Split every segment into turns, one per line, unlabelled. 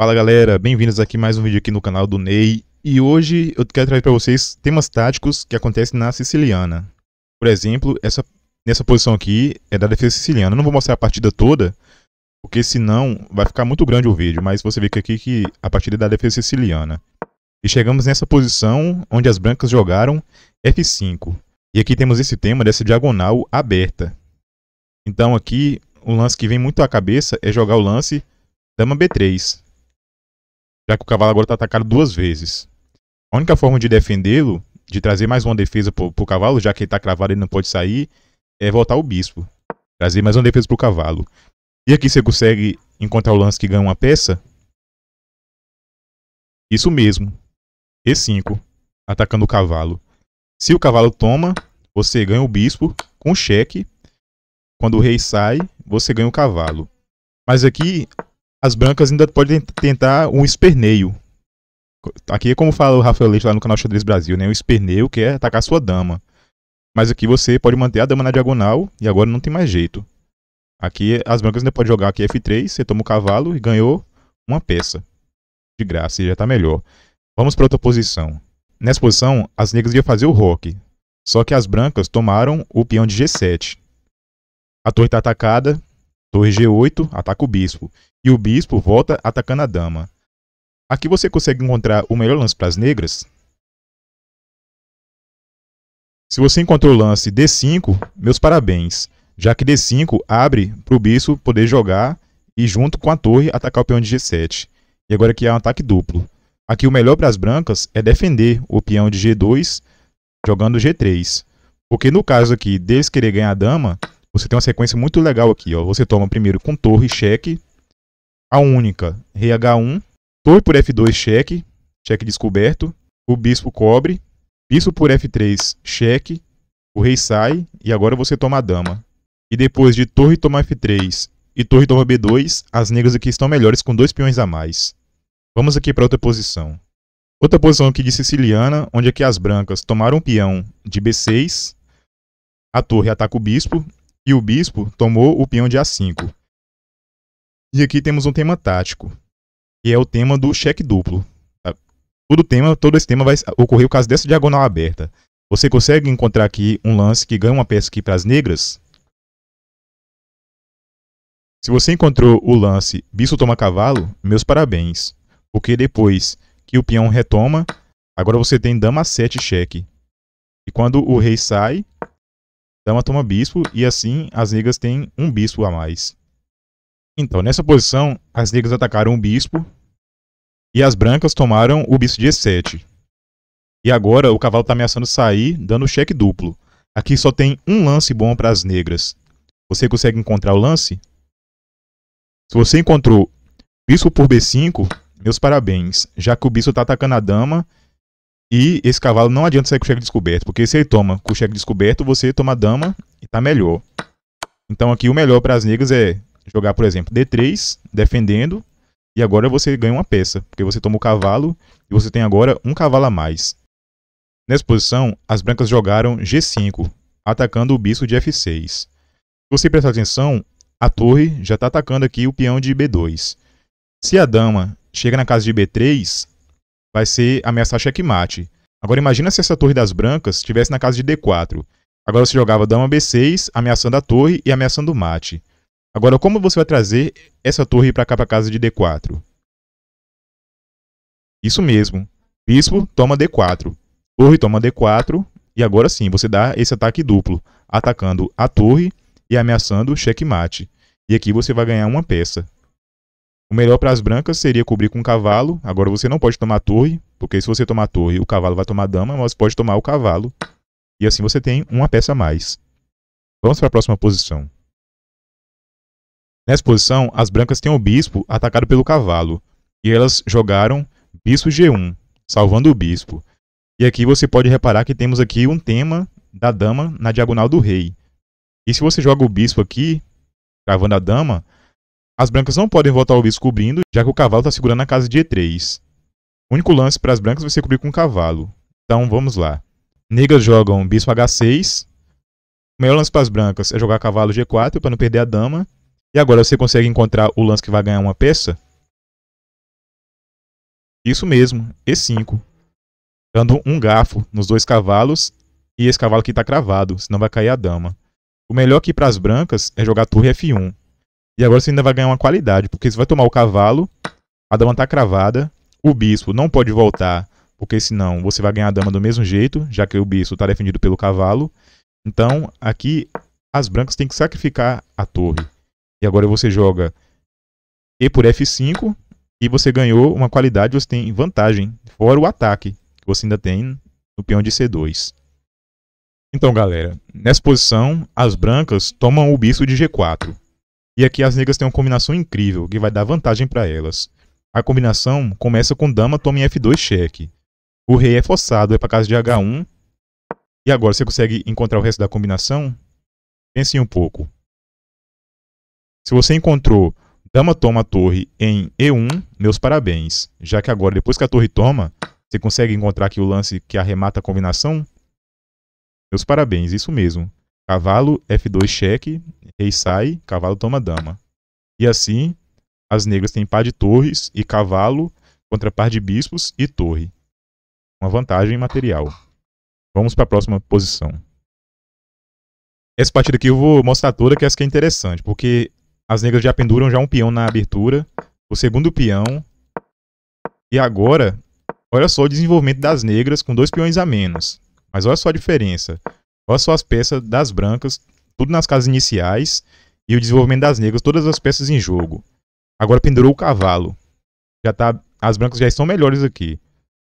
Fala galera, bem-vindos aqui mais um vídeo aqui no canal do Ney e hoje eu quero trazer para vocês temas táticos que acontecem na siciliana. Por exemplo, essa nessa posição aqui é da defesa siciliana. Eu não vou mostrar a partida toda, porque senão vai ficar muito grande o vídeo, mas você vê que aqui que a partida é da defesa siciliana. E chegamos nessa posição onde as brancas jogaram F5. E aqui temos esse tema dessa diagonal aberta. Então aqui o lance que vem muito à cabeça é jogar o lance dama B3 já que o cavalo agora está atacado duas vezes. A única forma de defendê-lo, de trazer mais uma defesa para o cavalo, já que ele está cravado e não pode sair, é voltar o bispo. Trazer mais uma defesa para o cavalo. E aqui você consegue encontrar o lance que ganha uma peça. Isso mesmo. E5, atacando o cavalo. Se o cavalo toma, você ganha o bispo com cheque. Quando o rei sai, você ganha o cavalo. Mas aqui as brancas ainda podem tentar um esperneio. Aqui é como fala o Rafael Leite lá no canal Xadrez Brasil, né? O esperneio que é atacar sua dama. Mas aqui você pode manter a dama na diagonal e agora não tem mais jeito. Aqui as brancas ainda podem jogar aqui F3, você toma o cavalo e ganhou uma peça. De graça, e já está melhor. Vamos para outra posição. Nessa posição, as negras iam fazer o rock. Só que as brancas tomaram o peão de G7. A torre está atacada, Torre G8 ataca o bispo, e o bispo volta atacando a dama. Aqui você consegue encontrar o melhor lance para as negras. Se você encontrou o lance D5, meus parabéns, já que D5 abre para o bispo poder jogar e junto com a torre atacar o peão de G7. E agora aqui é um ataque duplo. Aqui o melhor para as brancas é defender o peão de G2 jogando G3. Porque no caso aqui deles querer ganhar a dama, você tem uma sequência muito legal aqui, ó. Você toma primeiro com torre, cheque. A única, rei H1. Torre por F2, cheque. Cheque descoberto. O bispo cobre. Bispo por F3, cheque. O rei sai e agora você toma a dama. E depois de torre toma F3 e torre toma B2, as negras aqui estão melhores com dois peões a mais. Vamos aqui para outra posição. Outra posição aqui de siciliana, onde aqui as brancas tomaram o peão de B6. A torre ataca o bispo e o bispo tomou o peão de A5. E aqui temos um tema tático, que é o tema do cheque duplo. Tá? Todo, tema, todo esse tema vai ocorrer por causa dessa diagonal aberta. Você consegue encontrar aqui um lance que ganha uma peça aqui para as negras? Se você encontrou o lance bispo toma cavalo, meus parabéns. Porque depois que o peão retoma, agora você tem dama 7 cheque. E quando o rei sai, dama toma bispo e assim as negras têm um bispo a mais. Então, nessa posição, as negras atacaram o bispo e as brancas tomaram o bispo de E7. E agora o cavalo está ameaçando sair, dando cheque duplo. Aqui só tem um lance bom para as negras. Você consegue encontrar o lance? Se você encontrou bispo por B5, meus parabéns, já que o bispo está atacando a dama e esse cavalo não adianta sair com o cheque descoberto, porque se ele toma com o cheque descoberto, você toma dama e tá melhor. Então aqui o melhor para as negras é jogar, por exemplo, D3, defendendo, e agora você ganha uma peça, porque você toma o cavalo e você tem agora um cavalo a mais. Nessa posição, as brancas jogaram G5, atacando o bispo de F6. Se você prestar atenção, a torre já está atacando aqui o peão de B2. Se a dama chega na casa de B3, vai ser ameaçar checkmate. Agora imagina se essa torre das brancas estivesse na casa de D4. Agora você jogava dama B6, ameaçando a torre e ameaçando o mate. Agora como você vai trazer essa torre para cá para casa de D4? Isso mesmo. Bispo toma D4. Torre toma D4. E agora sim, você dá esse ataque duplo, atacando a torre e ameaçando o checkmate. E aqui você vai ganhar uma peça. O melhor para as brancas seria cobrir com cavalo. Agora você não pode tomar torre, porque se você tomar torre, o cavalo vai tomar dama, mas pode tomar o cavalo. E assim você tem uma peça a mais. Vamos para a próxima posição. Nessa posição, as brancas têm o bispo atacado pelo cavalo. E elas jogaram bispo G1, salvando o bispo. E aqui você pode reparar que temos aqui um tema da dama na diagonal do rei. E se você joga o bispo aqui, travando a dama, as brancas não podem voltar o bispo cobrindo, já que o cavalo está segurando a casa de E3. O único lance para as brancas vai ser cobrir com o cavalo. Então vamos lá. Negras jogam bispo H6. O melhor lance para as brancas é jogar cavalo G4 para não perder a dama. E agora você consegue encontrar o lance que vai ganhar uma peça? Isso mesmo, E5. Dando um garfo nos dois cavalos e esse cavalo aqui está cravado, senão vai cair a dama. O melhor aqui para as brancas é jogar torre F1. E agora você ainda vai ganhar uma qualidade, porque você vai tomar o cavalo, a dama tá cravada, o bispo não pode voltar, porque senão você vai ganhar a dama do mesmo jeito, já que o bispo está defendido pelo cavalo. Então, aqui as brancas têm que sacrificar a torre. E agora você joga E por F5 e você ganhou uma qualidade, você tem vantagem, fora o ataque que você ainda tem no peão de C2. Então, galera, nessa posição, as brancas tomam o bispo de G4. E aqui as negras têm uma combinação incrível, que vai dar vantagem para elas. A combinação começa com dama, toma em F2, cheque. O rei é forçado, é para casa de H1. E agora, você consegue encontrar o resto da combinação? Pense um pouco. Se você encontrou dama toma torre em E1, meus parabéns. Já que agora, depois que a torre toma, você consegue encontrar aqui o lance que arremata a combinação? Meus parabéns, isso mesmo. Cavalo F2 cheque, rei sai, cavalo toma dama. E assim, as negras têm par de torres e cavalo contra par de bispos e torre. Uma vantagem material. Vamos para a próxima posição. Essa partida aqui eu vou mostrar toda que essa aqui é interessante, porque as negras já penduram já um peão na abertura, o segundo peão. E agora, olha só o desenvolvimento das negras com dois peões a menos. Mas olha só a diferença. Olha só as peças das brancas, tudo nas casas iniciais, e o desenvolvimento das negras, todas as peças em jogo. Agora pendurou o cavalo. Já tá, as brancas já estão melhores aqui.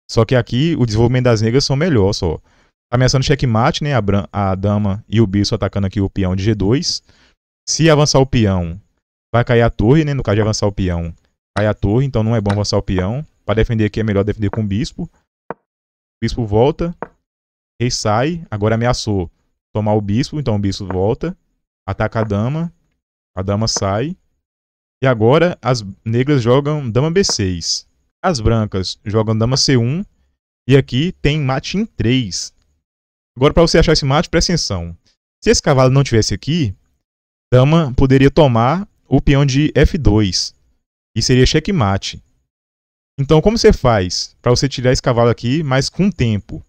Só que aqui o desenvolvimento das negras são melhor só. Tá ameaçando checkmate, né? A, a dama e o bispo atacando aqui o peão de G2. Se avançar o peão, vai cair a torre, né? No caso de avançar o peão, cai a torre, então não é bom avançar o peão. Para defender aqui é melhor defender com o bispo. O bispo volta, rei sai, agora ameaçou tomar o bispo, então o bispo volta, ataca a dama, a dama sai. E agora as negras jogam dama B6. As brancas jogam dama C1. E aqui tem mate em 3. Agora, para você achar esse mate, presta atenção. Se esse cavalo não tivesse aqui, dama poderia tomar o peão de F2. E seria checkmate. Então, como você faz para você tirar esse cavalo aqui, mas com tempo?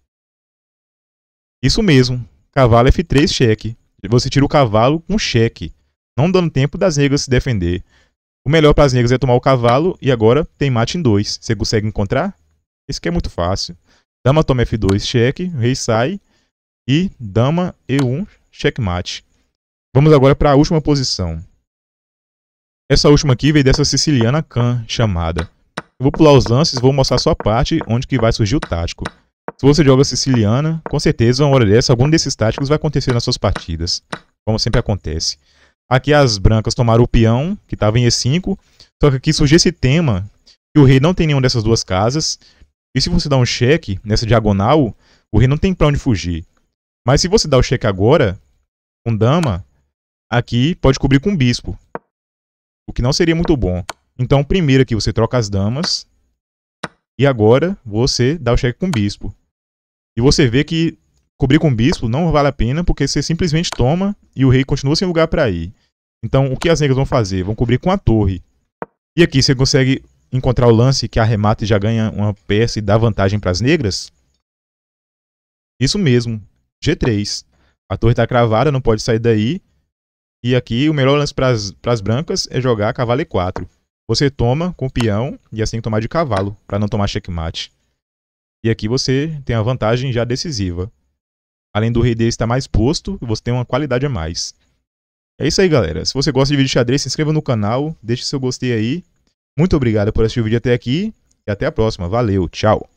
Isso mesmo. Cavalo F3, cheque. Você tira o cavalo com cheque, não dando tempo das negras se defender. O melhor para as negras é tomar o cavalo e agora tem mate em 2. Você consegue encontrar? Esse aqui é muito fácil. Dama toma F2, cheque, rei sai e dama E1, checkmate. Vamos agora para a última posição. Essa última aqui veio dessa siciliana Khan chamada. Eu vou pular os lances, vou mostrar só a parte onde que vai surgir o tático. Se você joga siciliana, com certeza uma hora dessa algum desses táticos vai acontecer nas suas partidas, como sempre acontece. Aqui as brancas tomaram o peão, que estava em E5, só que aqui surge esse tema que o rei não tem nenhuma dessas duas casas, e se você dá um cheque nessa diagonal, o rei não tem pra onde fugir. Mas se você dá o cheque agora, com dama, aqui pode cobrir com bispo, o que não seria muito bom. Então primeiro aqui você troca as damas, e agora você dá o cheque com bispo. E você vê que cobrir com bispo não vale a pena, porque você simplesmente toma e o rei continua sem lugar para ir. Então, o que as negras vão fazer? Vão cobrir com a torre. E aqui você consegue encontrar o lance que arremata e já ganha uma peça e dá vantagem para as negras? Isso mesmo. G3. A torre está cravada, não pode sair daí. E aqui o melhor lance para as brancas é jogar cavalo E4. Você toma com o peão e assim tomar de cavalo, para não tomar checkmate. E aqui você tem a vantagem já decisiva. Além do rei D estar tá mais posto, você tem uma qualidade a mais. É isso aí, galera. Se você gosta de vídeo de xadrez, se inscreva no canal, deixe seu gostei aí. Muito obrigado por assistir o vídeo até aqui e até a próxima. Valeu, tchau!